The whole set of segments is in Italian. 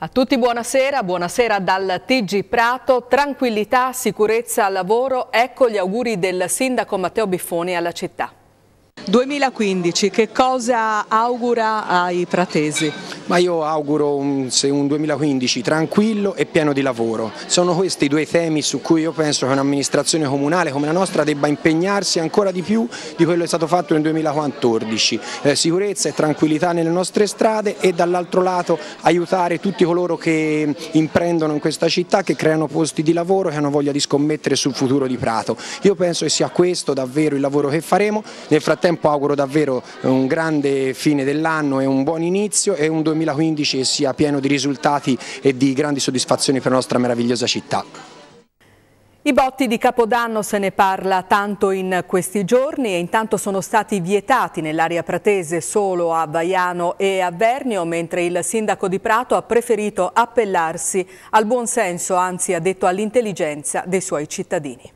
A tutti buonasera, buonasera dal TG Prato, tranquillità, sicurezza, lavoro, ecco gli auguri del sindaco Matteo Biffoni alla città. 2015, che cosa augura ai pratesi? Ma io auguro un, un 2015 tranquillo e pieno di lavoro. Sono questi i due temi su cui io penso che un'amministrazione comunale come la nostra debba impegnarsi ancora di più di quello che è stato fatto nel 2014. Eh, sicurezza e tranquillità nelle nostre strade e dall'altro lato aiutare tutti coloro che imprendono in questa città, che creano posti di lavoro, che hanno voglia di scommettere sul futuro di Prato. Io penso che sia questo davvero il lavoro che faremo. Nel frattempo tempo auguro davvero un grande fine dell'anno e un buon inizio e un 2015 che sia pieno di risultati e di grandi soddisfazioni per la nostra meravigliosa città. I botti di Capodanno se ne parla tanto in questi giorni e intanto sono stati vietati nell'area pratese solo a Baiano e a Vernio, mentre il sindaco di Prato ha preferito appellarsi al buonsenso, anzi ha detto all'intelligenza dei suoi cittadini.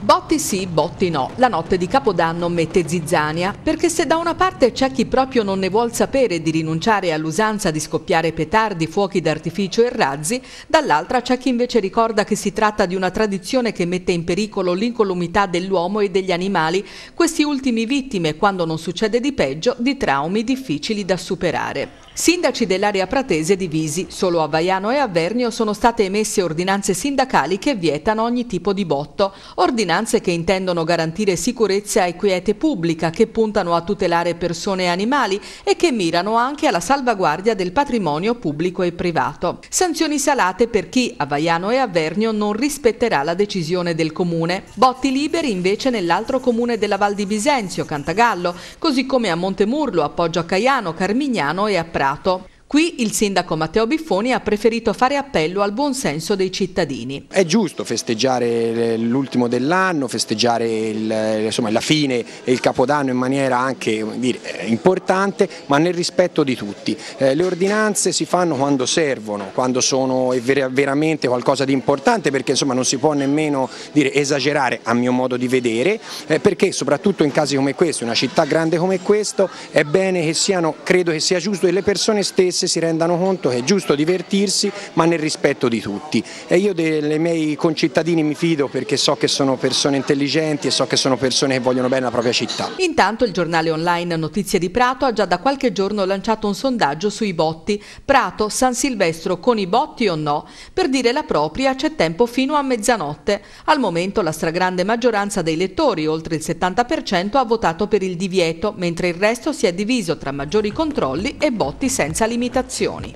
Botti sì, botti no. La notte di Capodanno mette zizzania, perché se da una parte c'è chi proprio non ne vuol sapere di rinunciare all'usanza di scoppiare petardi, fuochi d'artificio e razzi, dall'altra c'è chi invece ricorda che si tratta di una tradizione che mette in pericolo l'incolumità dell'uomo e degli animali, questi ultimi vittime, quando non succede di peggio, di traumi difficili da superare. Sindaci dell'area pratese divisi, solo a Vaiano e a Vernio sono state emesse ordinanze sindacali che vietano ogni tipo di botto, ordinanze che intendono garantire sicurezza e quiete pubblica, che puntano a tutelare persone e animali e che mirano anche alla salvaguardia del patrimonio pubblico e privato. Sanzioni salate per chi a Vaiano e a Vernio non rispetterà la decisione del comune, botti liberi invece nell'altro comune della Val di Bisenzio, Cantagallo, così come a Montemurlo, Appoggio a Caiano, Carmignano e a Prato superato. Qui il sindaco Matteo Biffoni ha preferito fare appello al buon senso dei cittadini. È giusto festeggiare l'ultimo dell'anno, festeggiare il, insomma, la fine e il capodanno in maniera anche dire, eh, importante, ma nel rispetto di tutti. Eh, le ordinanze si fanno quando servono, quando sono veramente qualcosa di importante, perché insomma, non si può nemmeno dire, esagerare a mio modo di vedere, eh, perché soprattutto in casi come questo, una città grande come questo, è bene che siano, credo che sia giusto che le persone stesse classe si rendano conto che è giusto divertirsi ma nel rispetto di tutti e io dei miei concittadini mi fido perché so che sono persone intelligenti e so che sono persone che vogliono bene la propria città. Intanto il giornale online Notizie di Prato ha già da qualche giorno lanciato un sondaggio sui botti Prato, San Silvestro con i botti o no? Per dire la propria c'è tempo fino a mezzanotte. Al momento la stragrande maggioranza dei lettori, oltre il 70%, ha votato per il divieto, mentre il resto si è diviso tra maggiori controlli e botti senza limitazioni precipitazioni.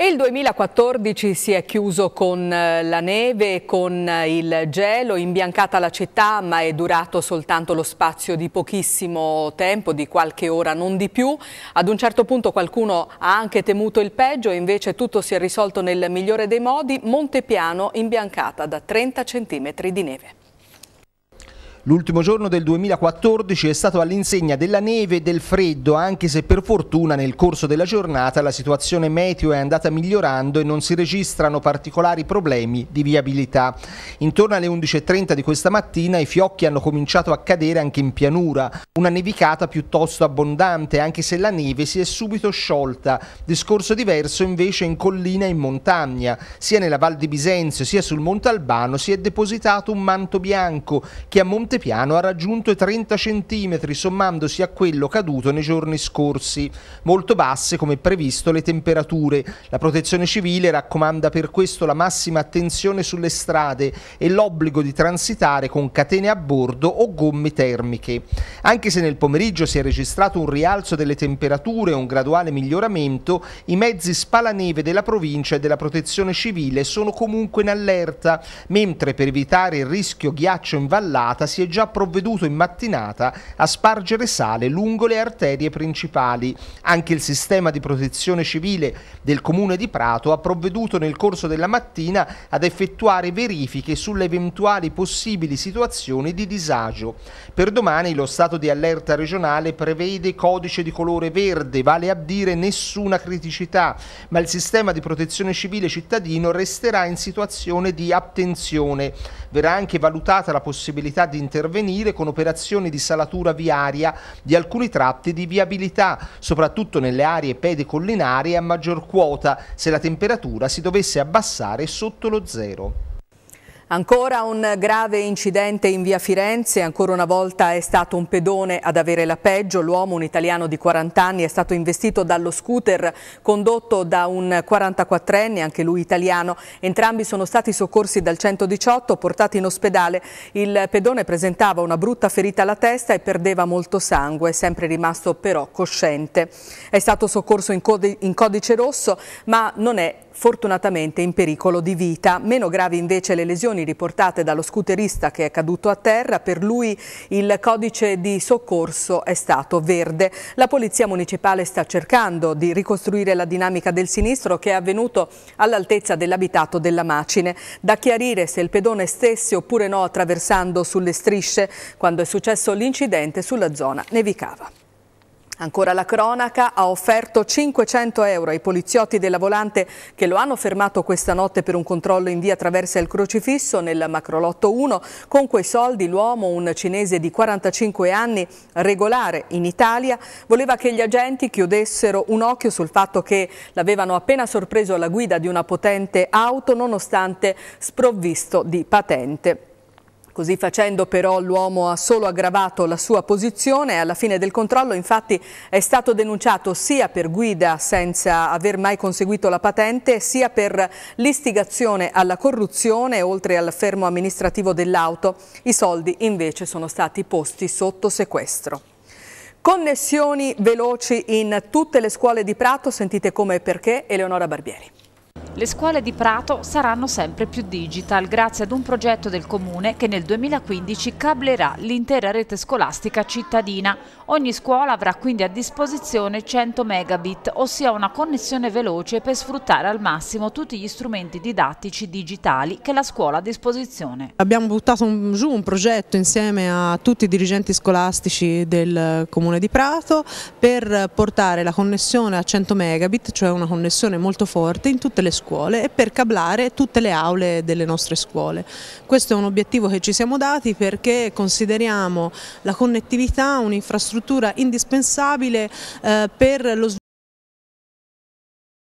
E il 2014 si è chiuso con eh, la neve, con eh, il gelo, imbiancata la città ma è durato soltanto lo spazio di pochissimo tempo, di qualche ora, non di più. Ad un certo punto qualcuno ha anche temuto il peggio e invece tutto si è risolto nel migliore dei modi. Montepiano imbiancata da 30 cm di neve. L'ultimo giorno del 2014 è stato all'insegna della neve e del freddo, anche se per fortuna nel corso della giornata la situazione meteo è andata migliorando e non si registrano particolari problemi di viabilità. Intorno alle 11.30 di questa mattina i fiocchi hanno cominciato a cadere anche in pianura, una nevicata piuttosto abbondante anche se la neve si è subito sciolta, discorso diverso invece in collina e in montagna, sia nella Val di Bisenzio sia sul Monte Albano si è depositato un manto bianco che a Monte piano ha raggiunto i 30 cm sommandosi a quello caduto nei giorni scorsi. Molto basse come previsto le temperature. La protezione civile raccomanda per questo la massima attenzione sulle strade e l'obbligo di transitare con catene a bordo o gomme termiche. Anche se nel pomeriggio si è registrato un rialzo delle temperature e un graduale miglioramento, i mezzi spalaneve della provincia e della protezione civile sono comunque in allerta, mentre per evitare il rischio ghiaccio in vallata si si è già provveduto in mattinata a spargere sale lungo le arterie principali. Anche il sistema di protezione civile del comune di Prato ha provveduto nel corso della mattina ad effettuare verifiche sulle eventuali possibili situazioni di disagio. Per domani lo stato di allerta regionale prevede codice di colore verde, vale a dire nessuna criticità, ma il sistema di protezione civile cittadino resterà in situazione di attenzione. Verrà anche valutata la possibilità di intervenire con operazioni di salatura viaria di alcuni tratti di viabilità, soprattutto nelle aree pedecollinarie a maggior quota, se la temperatura si dovesse abbassare sotto lo zero. Ancora un grave incidente in via Firenze, ancora una volta è stato un pedone ad avere la peggio, l'uomo, un italiano di 40 anni, è stato investito dallo scooter condotto da un 44enne, anche lui italiano, entrambi sono stati soccorsi dal 118, portati in ospedale, il pedone presentava una brutta ferita alla testa e perdeva molto sangue, è sempre rimasto però cosciente. È stato soccorso in, codi in codice rosso ma non è fortunatamente in pericolo di vita, meno gravi invece le lesioni informazioni riportate dallo scooterista che è caduto a terra, per lui il codice di soccorso è stato verde. La Polizia Municipale sta cercando di ricostruire la dinamica del sinistro che è avvenuto all'altezza dell'abitato della macine. Da chiarire se il pedone stesse oppure no attraversando sulle strisce quando è successo l'incidente sulla zona nevicava. Ancora la cronaca ha offerto 500 euro ai poliziotti della volante che lo hanno fermato questa notte per un controllo in via Traversa il Crocifisso nel Macrolotto 1. Con quei soldi l'uomo, un cinese di 45 anni, regolare in Italia, voleva che gli agenti chiudessero un occhio sul fatto che l'avevano appena sorpreso alla guida di una potente auto nonostante sprovvisto di patente. Così facendo però l'uomo ha solo aggravato la sua posizione e alla fine del controllo infatti è stato denunciato sia per guida senza aver mai conseguito la patente sia per l'istigazione alla corruzione oltre al fermo amministrativo dell'auto. I soldi invece sono stati posti sotto sequestro. Connessioni veloci in tutte le scuole di Prato, sentite come e perché Eleonora Barbieri. Le scuole di Prato saranno sempre più digital grazie ad un progetto del Comune che nel 2015 cablerà l'intera rete scolastica cittadina. Ogni scuola avrà quindi a disposizione 100 megabit, ossia una connessione veloce per sfruttare al massimo tutti gli strumenti didattici digitali che la scuola ha a disposizione. Abbiamo buttato un, giù un progetto insieme a tutti i dirigenti scolastici del Comune di Prato per portare la connessione a 100 megabit, cioè una connessione molto forte in tutte le scuole scuole e per cablare tutte le aule delle nostre scuole. Questo è un obiettivo che ci siamo dati perché consideriamo la connettività un'infrastruttura indispensabile eh, per lo sviluppo